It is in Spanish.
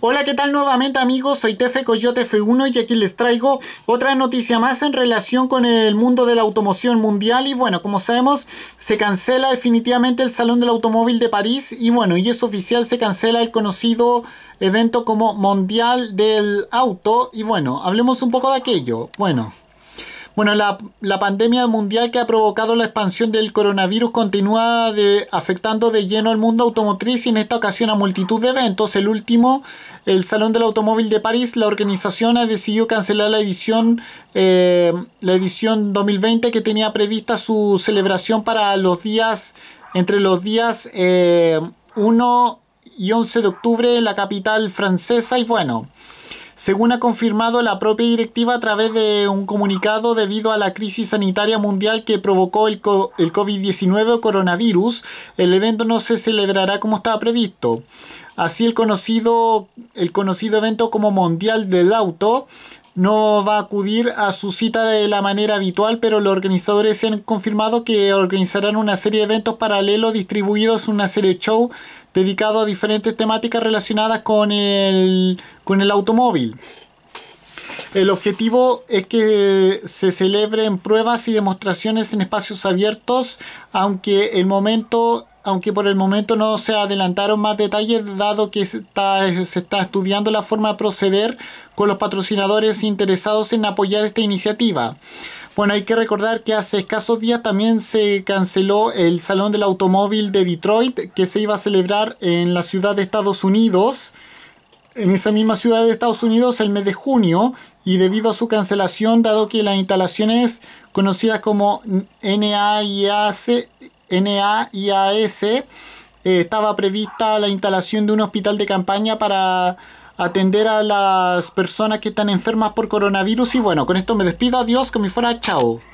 Hola, ¿qué tal nuevamente amigos? Soy Tefe Coyote F1 y aquí les traigo otra noticia más en relación con el mundo de la automoción mundial y bueno, como sabemos, se cancela definitivamente el Salón del Automóvil de París y bueno, y es oficial, se cancela el conocido evento como Mundial del Auto y bueno, hablemos un poco de aquello. Bueno. Bueno, la, pandemia mundial que ha provocado la expansión del coronavirus continúa afectando de lleno al mundo automotriz y en esta ocasión a multitud de eventos. El último, el Salón del Automóvil de París, la organización ha decidido cancelar la edición, eh, la edición 2020 que tenía prevista su celebración para los días, entre los días 1 eh, y 11 de octubre en la capital francesa y bueno según ha confirmado la propia directiva a través de un comunicado debido a la crisis sanitaria mundial que provocó el, COVID-19 o coronavirus, el evento no se celebrará como estaba previsto. Así el conocido, el conocido evento como Mundial del Auto no va a acudir a su cita de la manera habitual, pero los organizadores han confirmado que organizarán una serie de eventos paralelos distribuidos en una serie de show dedicado a diferentes temáticas relacionadas con el, con el automóvil. El objetivo es que se celebren pruebas y demostraciones en espacios abiertos, aunque el momento aunque por el momento no se adelantaron más detalles dado que se está, estudiando la forma de proceder con los patrocinadores interesados en apoyar esta iniciativa. Bueno, hay que recordar que hace escasos días también se canceló el Salón del Automóvil de Detroit que se iba a celebrar en la ciudad de Estados Unidos. En esa misma ciudad de Estados Unidos el mes de junio y debido a su cancelación, dado que las instalaciones conocidas como NAIAC y A.S. Eh, estaba prevista la instalación de un hospital de campaña para atender a las personas que están enfermas por coronavirus. Y bueno, con esto me despido. Adiós, que me fuera. Chao.